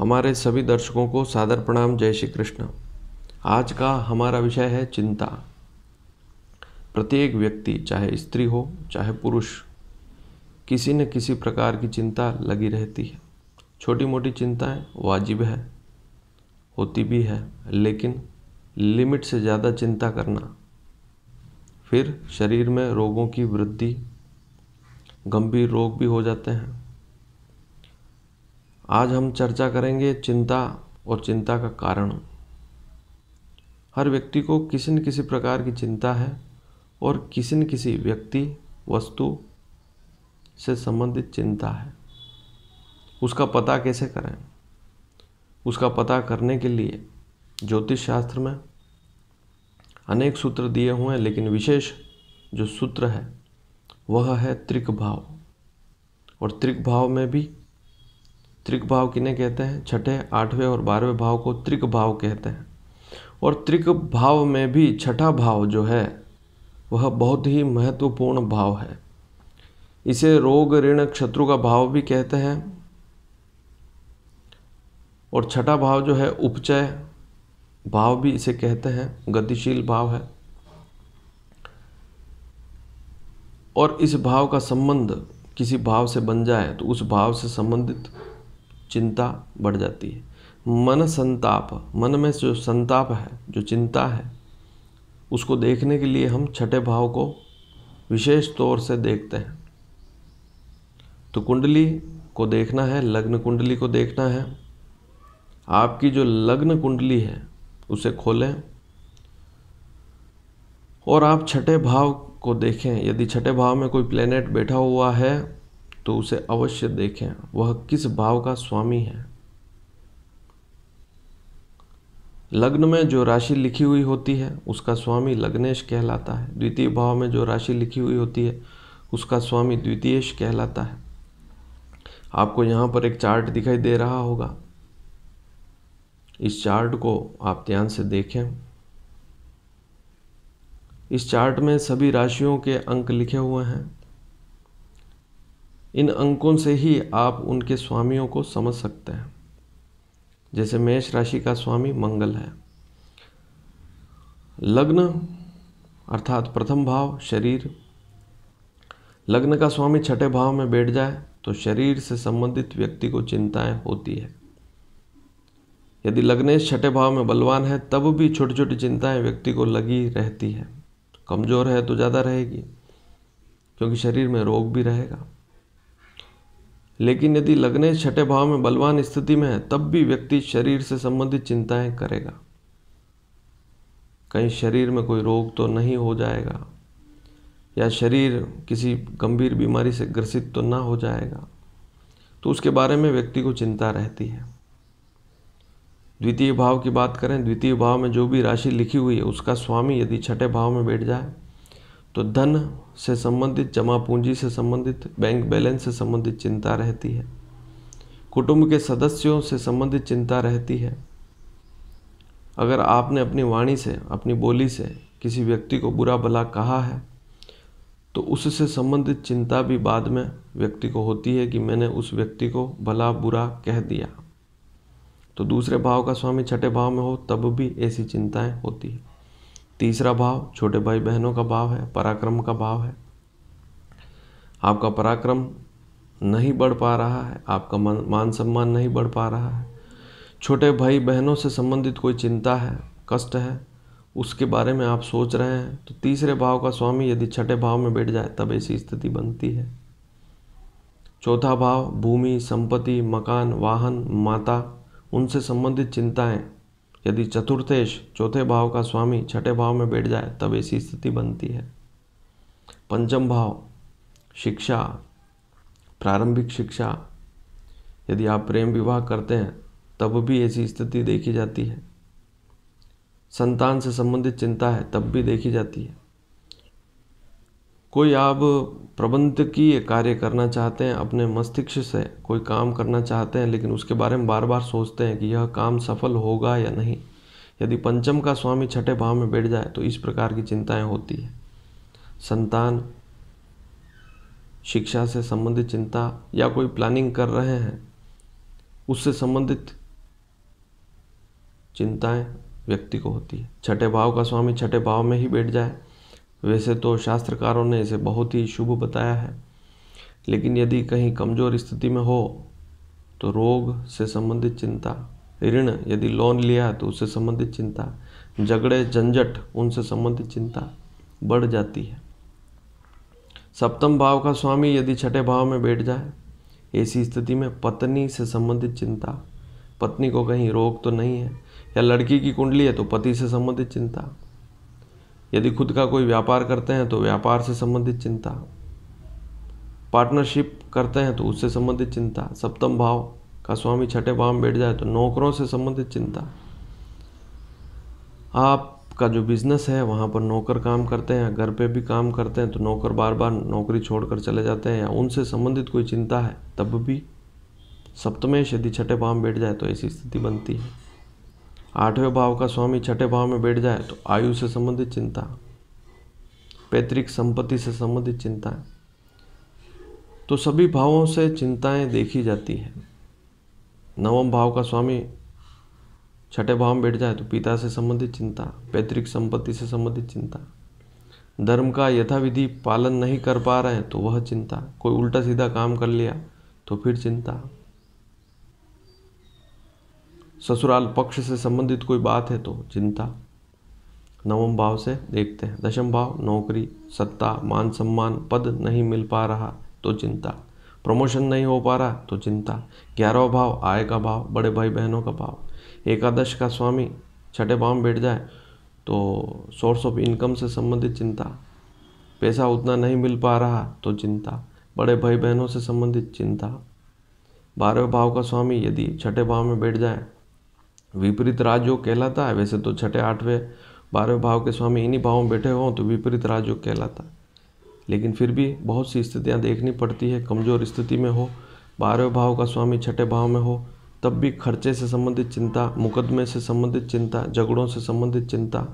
हमारे सभी दर्शकों को सादर प्रणाम जय श्री कृष्ण आज का हमारा विषय है चिंता प्रत्येक व्यक्ति चाहे स्त्री हो चाहे पुरुष किसी न किसी प्रकार की चिंता लगी रहती है छोटी मोटी चिंताएं वाजिब है होती भी है लेकिन लिमिट से ज़्यादा चिंता करना फिर शरीर में रोगों की वृद्धि गंभीर रोग भी हो जाते हैं आज हम चर्चा करेंगे चिंता और चिंता का कारण हर व्यक्ति को किसी न किसी प्रकार की चिंता है और किसी न किसी व्यक्ति वस्तु से संबंधित चिंता है उसका पता कैसे करें उसका पता करने के लिए ज्योतिष शास्त्र में अनेक सूत्र दिए हुए हैं लेकिन विशेष जो सूत्र है वह है त्रिक भाव और त्रिक भाव में भी त्रिक भाव किन्हें कहते हैं छठे आठवें और बारहवें भाव को त्रिक भाव कहते हैं और त्रिक भाव में भी छठा भाव जो है वह बहुत ही महत्वपूर्ण भाव है इसे रोग ऋण शत्रु का भाव भी कहते हैं और छठा भाव जो है उपचय भाव भी इसे कहते हैं गतिशील भाव है और इस भाव का संबंध किसी भाव से बन जाए तो उस भाव से संबंधित चिंता बढ़ जाती है मन संताप मन में जो संताप है जो चिंता है उसको देखने के लिए हम छठे भाव को विशेष तौर से देखते हैं तो कुंडली को देखना है लग्न कुंडली को देखना है आपकी जो लग्न कुंडली है उसे खोलें और आप छठे भाव को देखें यदि छठे भाव में कोई प्लेनेट बैठा हुआ है तो उसे अवश्य देखें वह किस भाव का स्वामी है लग्न में जो राशि लिखी हुई होती है उसका स्वामी लग्नेश कहलाता है द्वितीय भाव में जो राशि लिखी हुई होती है उसका स्वामी द्वितीयश कहलाता है आपको यहाँ पर एक चार्ट दिखाई दे रहा होगा इस चार्ट को आप ध्यान से देखें इस चार्ट में सभी राशियों के अंक लिखे हुए हैं इन अंकों से ही आप उनके स्वामियों को समझ सकते हैं जैसे मेष राशि का स्वामी मंगल है लग्न अर्थात प्रथम भाव शरीर लग्न का स्वामी छठे भाव में बैठ जाए तो शरीर से संबंधित व्यक्ति को चिंताएं होती है यदि लग्नेश छठे भाव में बलवान है तब भी छोटी छोटी चिंताएं व्यक्ति को लगी रहती है कमज़ोर है तो ज़्यादा रहेगी क्योंकि शरीर में रोग भी रहेगा लेकिन यदि लग्नेश छठे भाव में बलवान स्थिति में है तब भी व्यक्ति शरीर से संबंधित चिंताएं करेगा कहीं शरीर में कोई रोग तो नहीं हो जाएगा या शरीर किसी गंभीर बीमारी से ग्रसित तो ना हो जाएगा तो उसके बारे में व्यक्ति को चिंता रहती है द्वितीय भाव की बात करें द्वितीय भाव में जो भी राशि लिखी हुई है उसका स्वामी यदि छठे भाव में बैठ जाए तो धन से संबंधित जमा पूंजी से संबंधित बैंक बैलेंस से संबंधित चिंता रहती है कुटुंब के सदस्यों से संबंधित चिंता रहती है अगर आपने अपनी वाणी से अपनी बोली से किसी व्यक्ति को बुरा भला कहा है तो उससे संबंधित चिंता भी बाद में व्यक्ति को होती है कि मैंने उस व्यक्ति को भला बुरा कह दिया तो दूसरे भाव का स्वामी छठे भाव में हो तब भी ऐसी चिंताएं होती है तीसरा भाव छोटे भाई बहनों का भाव है पराक्रम का भाव है आपका पराक्रम नहीं बढ़ पा रहा है आपका मान सम्मान नहीं बढ़ पा रहा है छोटे भाई बहनों से संबंधित कोई चिंता है कष्ट है उसके बारे में आप सोच रहे हैं तो तीसरे भाव का स्वामी यदि छठे भाव में बैठ जाए तब ऐसी स्थिति बनती है चौथा भाव भूमि संपत्ति मकान वाहन माता उनसे संबंधित चिंताएं यदि चतुर्थेश चौथे भाव का स्वामी छठे भाव में बैठ जाए तब ऐसी स्थिति बनती है पंचम भाव शिक्षा प्रारंभिक शिक्षा यदि आप प्रेम विवाह करते हैं तब भी ऐसी स्थिति देखी जाती है संतान से संबंधित चिंता है तब भी देखी जाती है कोई आप प्रबंधकीय कार्य करना चाहते हैं अपने मस्तिष्क से कोई काम करना चाहते हैं लेकिन उसके बारे में बार बार सोचते हैं कि यह काम सफल होगा या नहीं यदि पंचम का स्वामी छठे भाव में बैठ जाए तो इस प्रकार की चिंताएं होती है संतान शिक्षा से संबंधित चिंता या कोई प्लानिंग कर रहे हैं उससे संबंधित चिंताएं व्यक्ति को होती है छठे भाव का स्वामी छठे भाव में ही बैठ जाए वैसे तो शास्त्रकारों ने इसे बहुत ही शुभ बताया है लेकिन यदि कहीं कमज़ोर स्थिति में हो तो रोग से संबंधित चिंता ऋण यदि लोन लिया तो उससे संबंधित चिंता झगड़े झंझट उनसे संबंधित चिंता बढ़ जाती है सप्तम भाव का स्वामी यदि छठे भाव में बैठ जाए ऐसी स्थिति में पत्नी से संबंधित चिंता पत्नी को कहीं रोग तो नहीं है या लड़की की कुंडली है तो पति से संबंधित चिंता यदि खुद का कोई व्यापार करते हैं तो व्यापार से संबंधित चिंता पार्टनरशिप करते हैं तो उससे संबंधित चिंता सप्तम भाव का स्वामी छठे भाव में बैठ जाए तो नौकरों से संबंधित चिंता आपका जो बिजनेस है वहाँ पर नौकर काम करते हैं घर पे भी काम करते हैं तो नौकर बार बार नौकरी छोड़कर चले जाते हैं या उनसे संबंधित कोई चिंता है तब भी सप्तमेश यदि छठे भाव में बैठ जाए तो ऐसी स्थिति बनती है आठवें भाव का स्वामी छठे भाव में बैठ जाए तो आयु से संबंधित चिंता पैतृक संपत्ति से संबंधित चिंता तो सभी भावों से चिंताएं देखी जाती है नवम भाव का स्वामी छठे भाव में बैठ जाए तो पिता से संबंधित चिंता पैतृक संपत्ति से संबंधित चिंता धर्म का यथाविधि पालन नहीं कर पा रहे हैं तो वह चिंता कोई उल्टा सीधा काम कर लिया तो फिर चिंता ससुराल पक्ष से संबंधित कोई बात है तो चिंता नवम भाव से देखते हैं दशम भाव नौकरी सत्ता मान सम्मान पद नहीं मिल पा रहा तो चिंता प्रमोशन नहीं हो पा रहा तो चिंता ग्यारहवा भाव आय का भाव बड़े भाई बहनों का भाव एकादश का स्वामी छठे भाव में बैठ जाए तो सोर्स ऑफ इनकम से संबंधित चिंता पैसा उतना नहीं मिल पा रहा तो चिंता बड़े भाई बहनों से संबंधित चिंता बारहवें भाव का स्वामी यदि छठे भाव में बैठ जाए विपरीत राजयोग कहलाता है वैसे तो छठे आठवें बारहवें भाव के स्वामी इन्हीं भावों में बैठे हों तो विपरीत राजयोग कहलाता है लेकिन फिर भी बहुत सी स्थितियाँ देखनी पड़ती है कमज़ोर स्थिति में हो बारहवें भाव का स्वामी छठे भाव में हो तब भी खर्चे से संबंधित चिंता मुकदमे से संबंधित चिंता झगड़ों से संबंधित चिंता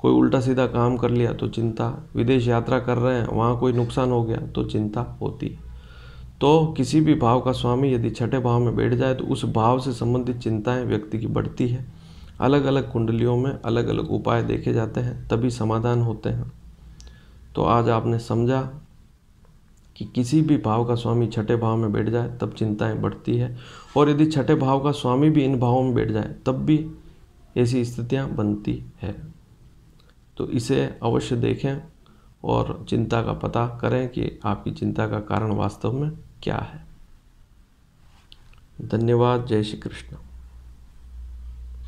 कोई उल्टा सीधा काम कर लिया तो चिंता विदेश यात्रा कर रहे हैं वहाँ कोई नुकसान हो गया तो चिंता होती है तो किसी भी भाव का स्वामी यदि छठे भाव में बैठ जाए तो उस भाव से संबंधित चिंताएं व्यक्ति की बढ़ती है अलग अलग कुंडलियों में अलग अलग उपाय देखे जाते हैं तभी समाधान होते हैं तो आज आपने समझा कि किसी भी भाव का स्वामी छठे भाव में बैठ जाए तब चिंताएं बढ़ती है और यदि छठे भाव का स्वामी भी इन भावों में बैठ जाए तब भी ऐसी स्थितियां बनती है तो इसे अवश्य देखें और चिंता का पता करें कि आपकी चिंता का कारण वास्तव में क्या है धन्यवाद जय श्री कृष्ण